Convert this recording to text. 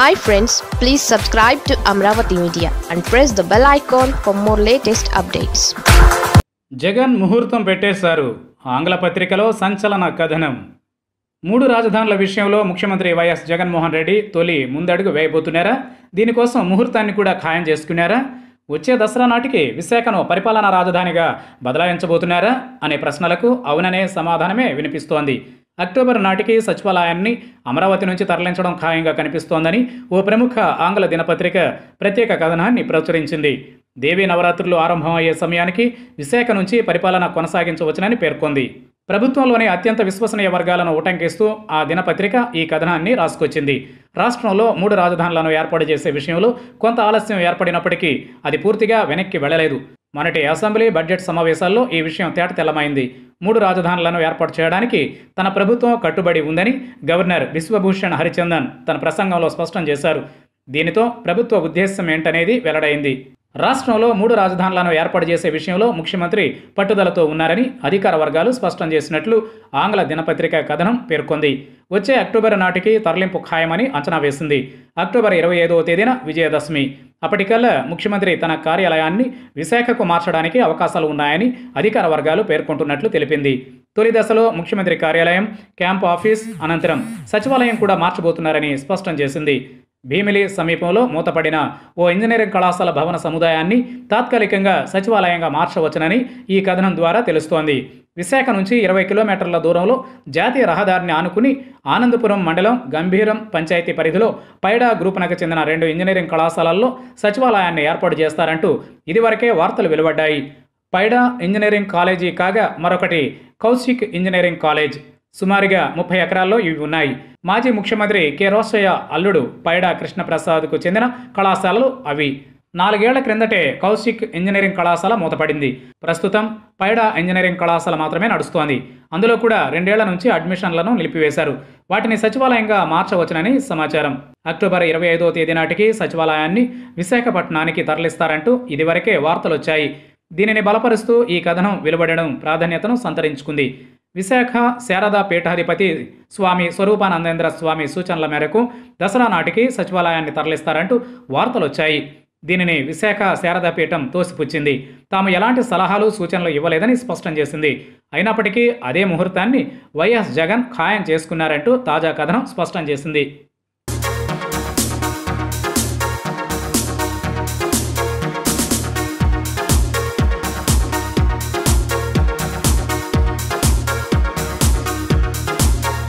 hi friends please subscribe to Amaravati media and press the bell icon for more latest updates Jagan ముహూర్తం పెట్టేశారు ఆంగ్ల పత్రికలో సంచలన కథనం మూడు రాజధానుల విషయంలో ముఖ్యమంత్రి వైఎస్ జగన్మోహన్ రెడ్డి తొలి ముందడుగు వేయబోతున్నారా దీనికోసం ముహూర్తాన్ని కూడా ఖాయం చేసుకున్నారా వచ్చే దసరా నాటికి విశాఖను పరిపాలనా రాజధానిగా బదలాయించబోతున్నారా అనే ప్రశ్నలకు అవుననే సమాధానమే వినిపిస్తోంది అక్టోబర్ నాటికి సచివాలయాన్ని అమరావతి నుంచి తరలించడం ఖాయంగా కనిపిస్తోందని ఓ ప్రముఖ ఆంగ్ల దినపత్రిక ప్రత్యేక కథనాన్ని ప్రచురించింది దేవీ నవరాత్రులు ఆరంభమయ్యే సమయానికి విశాఖ నుంచి పరిపాలన కొనసాగించవచ్చునని పేర్కొంది ప్రభుత్వంలోని అత్యంత విశ్వసనీయ వర్గాలను ఉటంకిస్తూ ఆ దినపత్రిక ఈ కథనాన్ని రాసుకొచ్చింది రాష్ట్రంలో మూడు రాజధానులను ఏర్పాటు చేసే విషయంలో కొంత ఆలస్యం ఏర్పడినప్పటికీ అది పూర్తిగా వెనక్కి వెళ్ళలేదు మొన్నటి అసెంబ్లీ బడ్జెట్ సమావేశాల్లో ఈ విషయం తేట తెల్లమైంది మూడు రాజధానులను ఏర్పాటు చేయడానికి తన ప్రభుత్వం కట్టుబడి ఉందని గవర్నర్ బిశ్వభూషణ్ హరిచందన్ తన ప్రసంగంలో స్పష్టం చేశారు దీనితో ప్రభుత్వ ఉద్దేశం ఏంటనేది వెల్లడైంది రాష్ట్రంలో మూడు రాజధానులను ఏర్పాటు చేసే విషయంలో ముఖ్యమంత్రి పట్టుదలతో ఉన్నారని అధికార వర్గాలు స్పష్టం చేసినట్లు ఆంగ్ల దినపత్రిక కథనం పేర్కొంది వచ్చే అక్టోబర్ నాటికి తరలింపు ఖాయమని అంచనా వేసింది అక్టోబర్ ఇరవై ఐదవ తేదీన విజయదశమి అప్పటికల్లా ముఖ్యమంత్రి తన కార్యాలయాన్ని విశాఖకు మార్చడానికి అవకాశాలు ఉన్నాయని అధికార వర్గాలు పేర్కొంటున్నట్లు తెలిపింది తొలి దశలో ముఖ్యమంత్రి కార్యాలయం క్యాంప్ ఆఫీస్ అనంతరం సచివాలయం కూడా మార్చబోతున్నారని స్పష్టం చేసింది భీమిలి సమీపంలో మూతపడిన ఓ ఇంజనీరింగ్ కళాశాల భవన సముదాయాన్ని తాత్కాలికంగా సచివాలయంగా మార్చవచ్చునని ఈ కథనం ద్వారా తెలుస్తోంది విశాఖ నుంచి ఇరవై కిలోమీటర్ల దూరంలో జాతీయ రహదారిని ఆనుకుని ఆనందపురం మండలం గంభీరం పంచాయతీ పరిధిలో పైడా గ్రూపునకు చెందిన రెండు ఇంజనీరింగ్ కళాశాలల్లో సచివాలయాన్ని ఏర్పాటు చేస్తారంటూ ఇదివరకే వార్తలు వెలువడ్డాయి పైడా ఇంజనీరింగ్ కాలేజీ కాగా మరొకటి కౌశిక్ ఇంజనీరింగ్ కాలేజ్ సుమారుగా ముప్పై ఎకరాల్లో ఇవి ఉన్నాయి మాజీ ముఖ్యమంత్రి కె రోసయ్య అల్లుడు పైడా కృష్ణప్రసాద్కు చెందిన కళాశాలలు అవి నాలుగేళ్ల క్రిందటే కౌశిక్ ఇంజనీరింగ్ కళాశాల మూతపడింది ప్రస్తుతం పైడా ఇంజనీరింగ్ కళాశాల మాత్రమే నడుస్తోంది అందులో కూడా రెండేళ్ల నుంచి అడ్మిషన్లను నిలిపివేశారు వాటిని సచివాలయంగా మార్చవచ్చునని సమాచారం అక్టోబర్ ఇరవై ఐదవ తేదీ నాటికి సచివాలయాన్ని విశాఖపట్నానికి తరలిస్తారంటూ ఇదివరకే వార్తలొచ్చాయి దీనిని బలపరుస్తూ ఈ కథనం వెలువడడం ప్రాధాన్యతను సంతరించుకుంది విశాఖ శారదా పీఠాధిపతి స్వామి స్వరూపానందేంద్ర స్వామి సూచనల మేరకు దసరా నాటికి సచివాలయాన్ని తరలిస్తారంటూ వార్తలొచ్చాయి దీనిని విశాఖ శారదాపీఠం తోసిపుచ్చింది తాము ఎలాంటి సలహాలు సూచనలు ఇవ్వలేదని స్పష్టం చేసింది అయినప్పటికీ అదే ముహూర్తాన్ని వైఎస్ జగన్ ఖాయం చేసుకున్నారంటూ తాజా కథనం స్పష్టం చేసింది